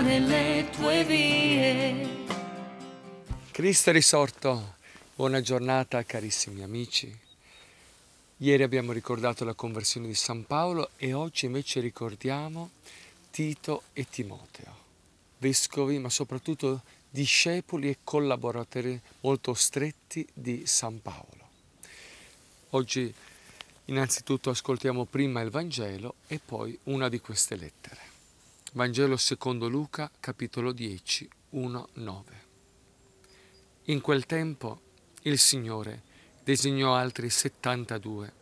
nelle tue vie. Cristo è risorto. Buona giornata carissimi amici. Ieri abbiamo ricordato la conversione di San Paolo e oggi invece ricordiamo Tito e Timoteo, vescovi ma soprattutto discepoli e collaboratori molto stretti di San Paolo. Oggi innanzitutto ascoltiamo prima il Vangelo e poi una di queste lettere. Vangelo secondo Luca, capitolo 10, 1-9. In quel tempo il Signore designò altri 72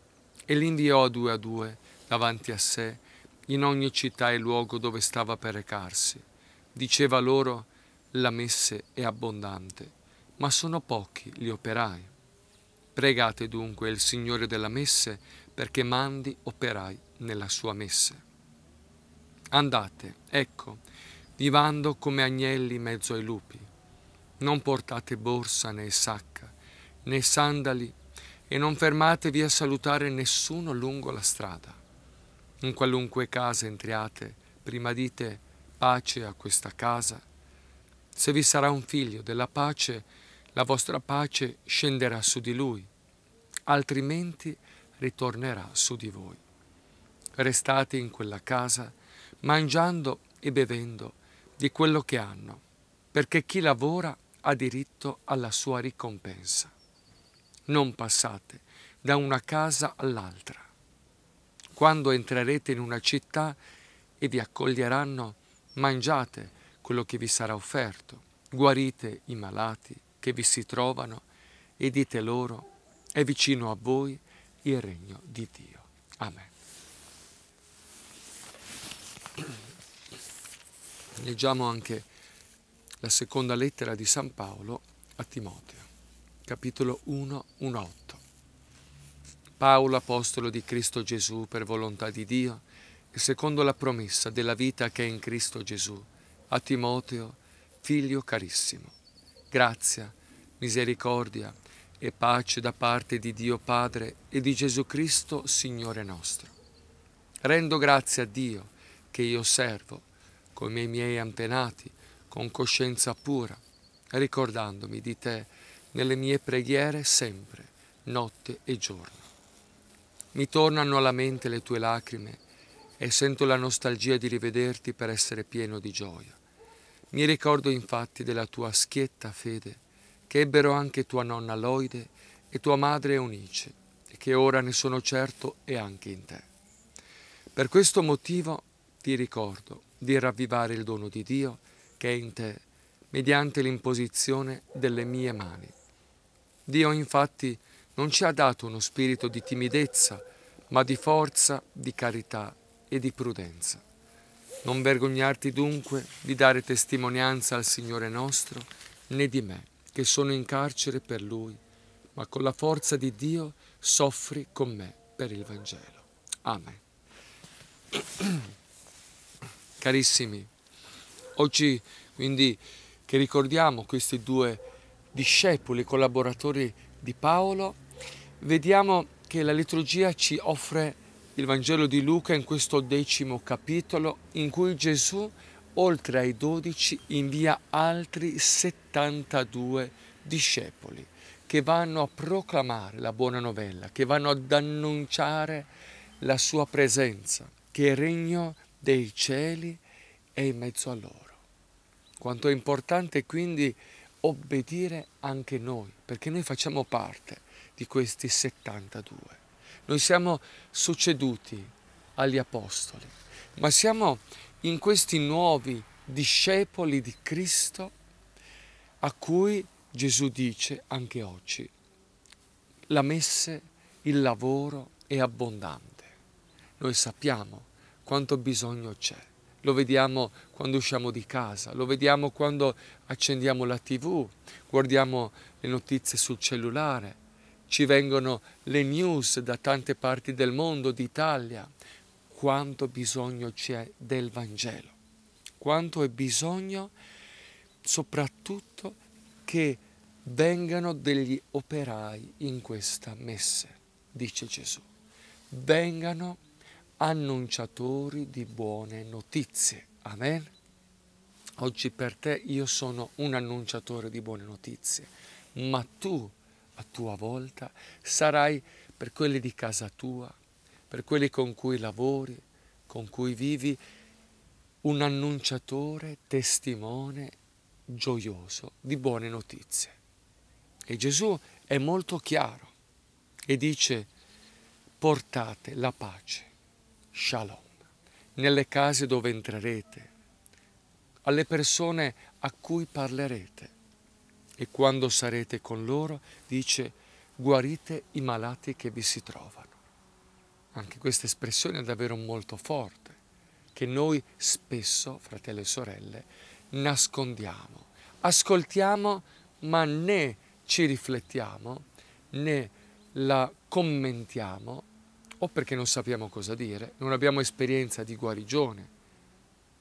e li inviò due a due davanti a sé in ogni città e luogo dove stava per recarsi. Diceva loro, la messe è abbondante, ma sono pochi gli operai. Pregate dunque il Signore della messe perché mandi operai nella sua messe. Andate, ecco, vivando come agnelli in mezzo ai lupi. Non portate borsa né sacca, né sandali e non fermatevi a salutare nessuno lungo la strada. In qualunque casa entriate, prima dite pace a questa casa. Se vi sarà un figlio della pace, la vostra pace scenderà su di lui, altrimenti ritornerà su di voi. Restate in quella casa mangiando e bevendo di quello che hanno, perché chi lavora ha diritto alla sua ricompensa. Non passate da una casa all'altra. Quando entrerete in una città e vi accoglieranno, mangiate quello che vi sarà offerto, guarite i malati che vi si trovano e dite loro, è vicino a voi il regno di Dio. Amen. Leggiamo anche la seconda lettera di San Paolo a Timoteo, capitolo 1, 1, 8. Paolo, apostolo di Cristo Gesù per volontà di Dio, e secondo la promessa della vita che è in Cristo Gesù, a Timoteo, figlio carissimo, grazia, misericordia e pace da parte di Dio Padre e di Gesù Cristo, Signore nostro. Rendo grazie a Dio, che io servo, come i miei antenati, con coscienza pura, ricordandomi di te nelle mie preghiere sempre, notte e giorno. Mi tornano alla mente le tue lacrime e sento la nostalgia di rivederti per essere pieno di gioia. Mi ricordo infatti della tua schietta fede, che ebbero anche tua nonna Loide e tua madre Eunice, e che ora ne sono certo è anche in te. Per questo motivo ti ricordo di ravvivare il dono di Dio che è in te mediante l'imposizione delle mie mani. Dio infatti non ci ha dato uno spirito di timidezza, ma di forza, di carità e di prudenza. Non vergognarti dunque di dare testimonianza al Signore nostro, né di me, che sono in carcere per Lui, ma con la forza di Dio soffri con me per il Vangelo. Amen. Carissimi, oggi quindi che ricordiamo questi due discepoli, collaboratori di Paolo, vediamo che la liturgia ci offre il Vangelo di Luca in questo decimo capitolo in cui Gesù, oltre ai dodici, invia altri 72 discepoli che vanno a proclamare la buona novella, che vanno ad annunciare la sua presenza, che il regno dei cieli è in mezzo a loro. Quanto è importante quindi obbedire anche noi, perché noi facciamo parte di questi 72. Noi siamo succeduti agli apostoli, ma siamo in questi nuovi discepoli di Cristo a cui Gesù dice anche oggi, la messe, il lavoro è abbondante. Noi sappiamo quanto bisogno c'è. Lo vediamo quando usciamo di casa, lo vediamo quando accendiamo la tv, guardiamo le notizie sul cellulare, ci vengono le news da tante parti del mondo, d'Italia. Quanto bisogno c'è del Vangelo, quanto è bisogno soprattutto che vengano degli operai in questa messe, dice Gesù. Vengano annunciatori di buone notizie. Amen. Oggi per te io sono un annunciatore di buone notizie, ma tu a tua volta sarai per quelli di casa tua, per quelli con cui lavori, con cui vivi, un annunciatore, testimone gioioso di buone notizie. E Gesù è molto chiaro e dice, portate la pace shalom, nelle case dove entrerete, alle persone a cui parlerete. E quando sarete con loro, dice, guarite i malati che vi si trovano. Anche questa espressione è davvero molto forte, che noi spesso, fratelli e sorelle, nascondiamo. Ascoltiamo, ma né ci riflettiamo, né la commentiamo o perché non sappiamo cosa dire, non abbiamo esperienza di guarigione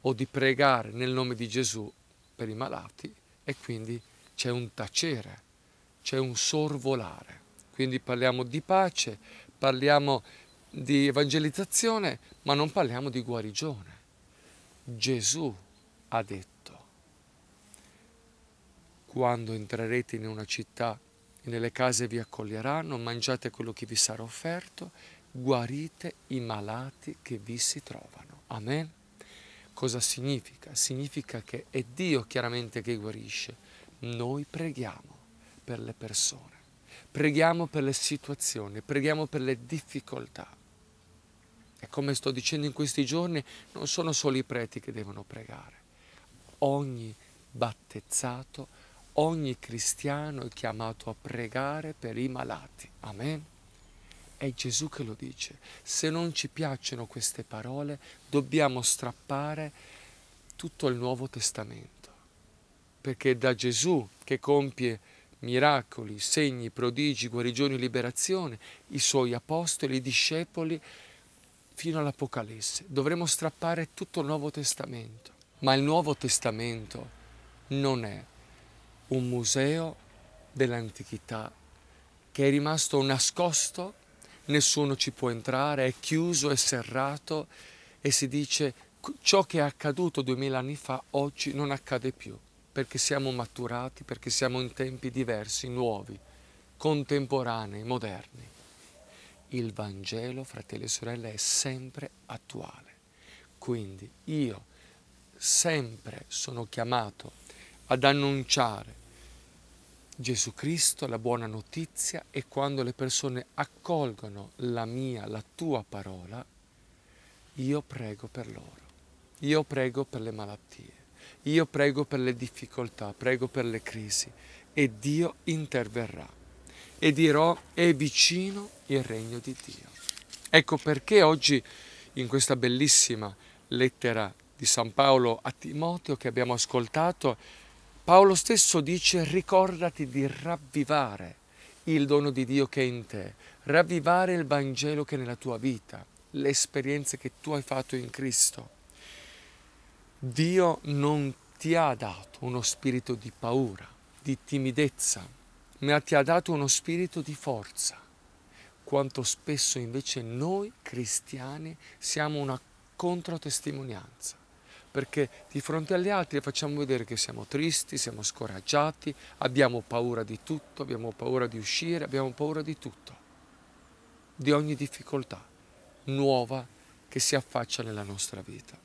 o di pregare nel nome di Gesù per i malati e quindi c'è un tacere, c'è un sorvolare. Quindi parliamo di pace, parliamo di evangelizzazione, ma non parliamo di guarigione. Gesù ha detto, quando entrerete in una città e nelle case vi accoglieranno, mangiate quello che vi sarà offerto guarite i malati che vi si trovano. Amen. Cosa significa? Significa che è Dio chiaramente che guarisce. Noi preghiamo per le persone, preghiamo per le situazioni, preghiamo per le difficoltà. E come sto dicendo in questi giorni, non sono solo i preti che devono pregare. Ogni battezzato, ogni cristiano è chiamato a pregare per i malati. Amen. È Gesù che lo dice. Se non ci piacciono queste parole, dobbiamo strappare tutto il Nuovo Testamento. Perché è da Gesù che compie miracoli, segni, prodigi, guarigioni, liberazione, i suoi apostoli, i discepoli, fino all'Apocalisse. Dovremmo strappare tutto il Nuovo Testamento. Ma il Nuovo Testamento non è un museo dell'antichità che è rimasto nascosto nessuno ci può entrare, è chiuso, è serrato e si dice ciò che è accaduto duemila anni fa oggi non accade più, perché siamo maturati, perché siamo in tempi diversi, nuovi, contemporanei, moderni. Il Vangelo, fratelli e sorelle, è sempre attuale. Quindi io sempre sono chiamato ad annunciare Gesù Cristo, la buona notizia, è quando le persone accolgono la mia, la tua parola, io prego per loro, io prego per le malattie, io prego per le difficoltà, prego per le crisi e Dio interverrà e dirò è vicino il regno di Dio. Ecco perché oggi in questa bellissima lettera di San Paolo a Timoteo che abbiamo ascoltato Paolo stesso dice ricordati di ravvivare il dono di Dio che è in te, ravvivare il Vangelo che è nella tua vita, le esperienze che tu hai fatto in Cristo. Dio non ti ha dato uno spirito di paura, di timidezza, ma ti ha dato uno spirito di forza, quanto spesso invece noi cristiani siamo una controtestimonianza perché di fronte agli altri facciamo vedere che siamo tristi, siamo scoraggiati, abbiamo paura di tutto, abbiamo paura di uscire, abbiamo paura di tutto, di ogni difficoltà nuova che si affaccia nella nostra vita.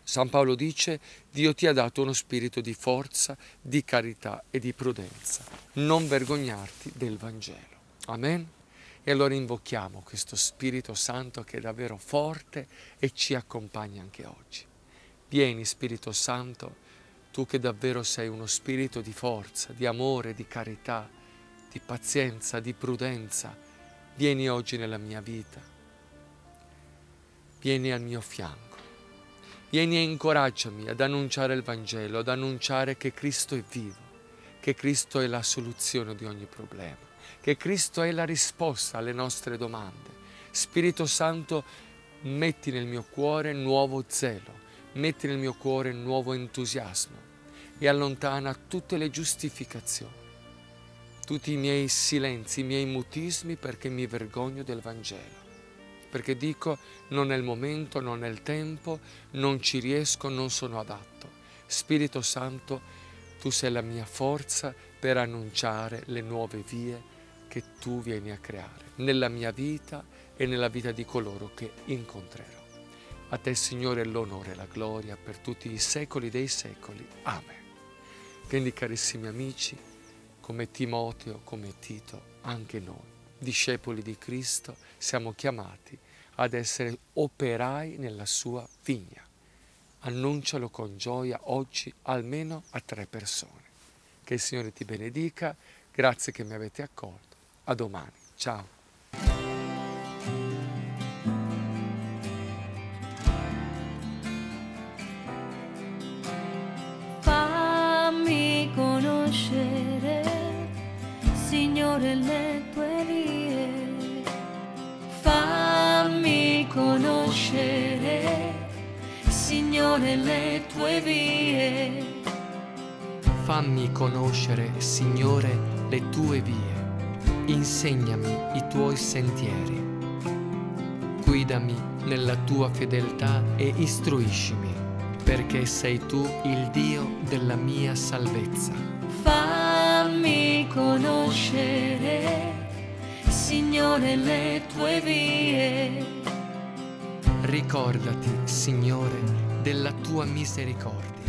San Paolo dice, Dio ti ha dato uno spirito di forza, di carità e di prudenza. Non vergognarti del Vangelo. Amen? E allora invochiamo questo Spirito Santo che è davvero forte e ci accompagna anche oggi. Vieni Spirito Santo, tu che davvero sei uno spirito di forza, di amore, di carità, di pazienza, di prudenza, vieni oggi nella mia vita, vieni al mio fianco. Vieni e incoraggiami ad annunciare il Vangelo, ad annunciare che Cristo è vivo, che Cristo è la soluzione di ogni problema, che Cristo è la risposta alle nostre domande. Spirito Santo, metti nel mio cuore nuovo zelo, mette nel mio cuore nuovo entusiasmo e allontana tutte le giustificazioni, tutti i miei silenzi, i miei mutismi perché mi vergogno del Vangelo, perché dico non è il momento, non è il tempo, non ci riesco, non sono adatto. Spirito Santo, tu sei la mia forza per annunciare le nuove vie che tu vieni a creare nella mia vita e nella vita di coloro che incontrerò. A te, Signore, l'onore e la gloria per tutti i secoli dei secoli. Amen. Quindi, carissimi amici, come Timoteo, come Tito, anche noi, discepoli di Cristo, siamo chiamati ad essere operai nella sua vigna. Annuncialo con gioia oggi almeno a tre persone. Che il Signore ti benedica, grazie che mi avete accolto. A domani. Ciao. conoscere, Signore, le tue vie. Fammi conoscere, Signore, le tue vie. Fammi conoscere, Signore, le tue vie. Insegnami i tuoi sentieri. Guidami nella tua fedeltà e istruiscimi, perché sei tu il Dio della mia salvezza conoscere, Signore, le tue vie. Ricordati, Signore, della tua misericordia.